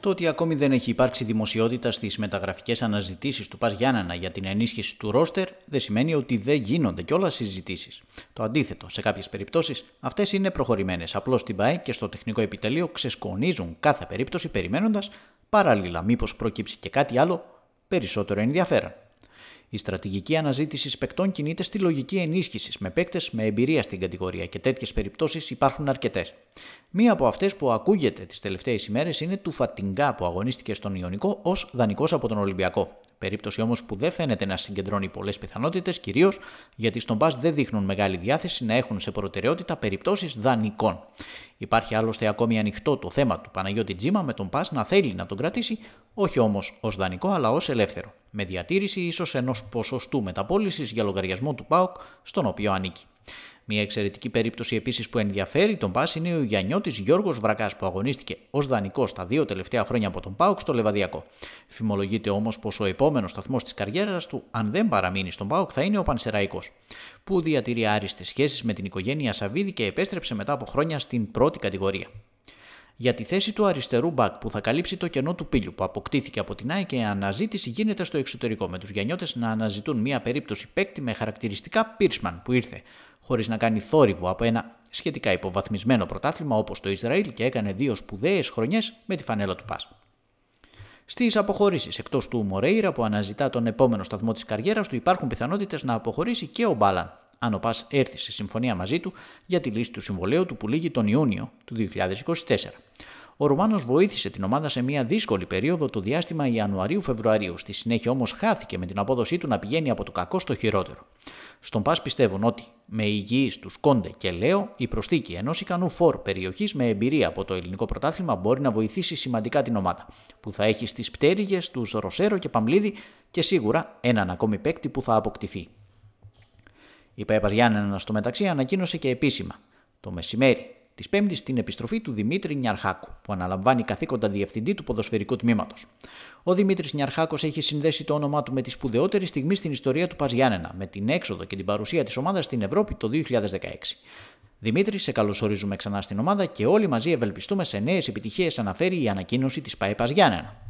Το ότι ακόμη δεν έχει υπάρξει δημοσιότητα στις μεταγραφικές αναζητήσεις του Πας Γιάννανα για την ενίσχυση του ρόστερ δεν σημαίνει ότι δεν γίνονται κιόλας συζητήσεις. Το αντίθετο, σε κάποιες περιπτώσεις αυτές είναι προχωρημένες. Απλώς στην ΠαΕ και στο τεχνικό επιτελείο ξεσκονίζουν κάθε περίπτωση περιμένοντας παράλληλα μήπως προκύψει και κάτι άλλο περισσότερο ενδιαφέρον. Η στρατηγική αναζήτηση παικτών κινείται στη λογική ενίσχυσης με παίκτες με εμπειρία στην κατηγορία και τέτοιες περιπτώσεις υπάρχουν αρκετές. Μία από αυτές που ακούγεται τις τελευταίες ημέρες είναι του Φατιγκά που αγωνίστηκε στον Ιωνικό ως δανεικός από τον Ολυμπιακό. Περίπτωση όμως που δεν φαίνεται να συγκεντρώνει πολλές πιθανότητες, κυρίως γιατί στον Μπα δεν δείχνουν μεγάλη διάθεση να έχουν σε προτεραιότητα περιπτώσεις δανεικών. Υπάρχει άλλωστε ακόμη ανοιχτό το θέμα του Παναγιώτη Τζίμα με τον Πας να θέλει να τον κρατήσει, όχι όμως ως δανεικό αλλά ως ελεύθερο με διατήρηση ίσως ενός ποσοστού μεταπόλησης για λογαριασμό του ΠΑΟΚ στον οποίο ανήκει. Μια εξαιρετική περίπτωση επίσης που ενδιαφέρει τον ΠΑΣ είναι ο Γιανιώτη Γιώργος Βρακάς που αγωνίστηκε ως δανεικός τα δύο τελευταία χρόνια από τον ΠΑΟΚ στο Λεβαδιακό. Φημολογείται όμως πως ο επόμενος σταθμός της καριέρας του, αν δεν παραμείνει στον ΠΑΟΚ, θα είναι ο Πανσεραϊκός, που διατηρεί άριστες σχέσεις με την οικογένεια Σαββίδη και επέστρεψε μετά από χρόνια στην πρώτη κατηγορία για τη θέση του αριστερού μπακ που θα καλύψει το κενό του πύλου που αποκτήθηκε από την ΑΕΚ και η αναζήτηση γίνεται στο εξωτερικό με τους Γιαννιώτες να αναζητούν μια περίπτωση παίκτη με χαρακτηριστικά πίρσμαν που ήρθε χωρίς να κάνει θόρυβο από ένα σχετικά υποβαθμισμένο πρωτάθλημα όπως το Ισραήλ και έκανε δύο σπουδαίες χρονιές με τη φανέλα του ΠΑΣ. Στις αποχωρήσεις, εκτός του Μορέιρα που αναζητά τον επόμενο σταθμό της καριέρας του, υπάρχουν πιθανότητες να αποχωρήσει και ο Μπάλαν αν ο ΠΑΣ έρθει σε συμφωνία μαζί του για τη λύση του συμβολέου του που λήγει τον Ιούνιο του 2024. Ο Ρουμάνος βοήθησε την ομάδα σε μια δύσκολη περίοδο το διάστημα Ιανουαρίου-Φεβρουαρίου. Στη συνέχεια όμως χάθηκε με την απόδοσή του να πηγαίνει από το κακό στο χειρότερο. Στον Πας πιστεύουν ότι με υγιείς τους Κόντε και Λέο, η προσθήκη ενός ικανού φόρ περιοχής με εμπειρία από το ελληνικό πρωτάθλημα μπορεί να βοηθήσει σημαντικά την ομάδα, που θα έχει στις πτέρυγες τους Ροσέρο και Παμλίδη και σίγουρα έναν ακόμη παίκτη που θα αποκτηθεί. Η Γιάννενας στο μεταξύ ανακοίνωσε και επίσημα το μεσημέρι της Πέμπτης την επιστροφή του Δημήτρη Νιαρχάκου, που αναλαμβάνει καθήκοντα διευθυντή του ποδοσφαιρικού τμήματος. Ο Δημήτρης Νιαρχάκος έχει συνδέσει το όνομά του με τη σπουδαιότερη στιγμή στην ιστορία του Παζιάννενα, με την έξοδο και την παρουσία της ομάδας στην Ευρώπη το 2016. Δημήτρη, σε καλωσορίζουμε ξανά στην ομάδα και όλοι μαζί ευελπιστούμε σε νέες επιτυχίες, αναφέρει η ανακοίνωση της Παεπα Γιάννενα.